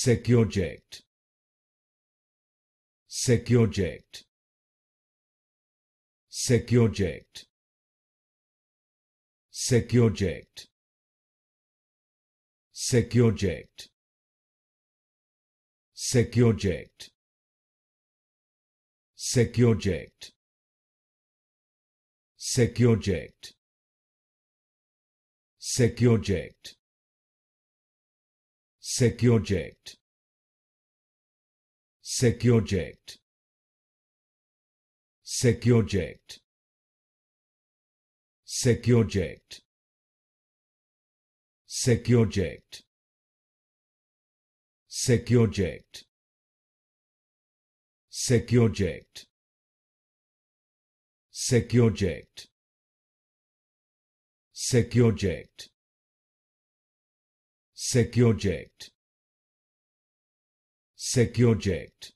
SecureJect SecureJect SecureJect SecureJect SecureJect SecureJect SecureJect SecureJect SecureJect jet. Secure jet. Secure jet. Secure jet. Secure jet. SecureJect SecureJect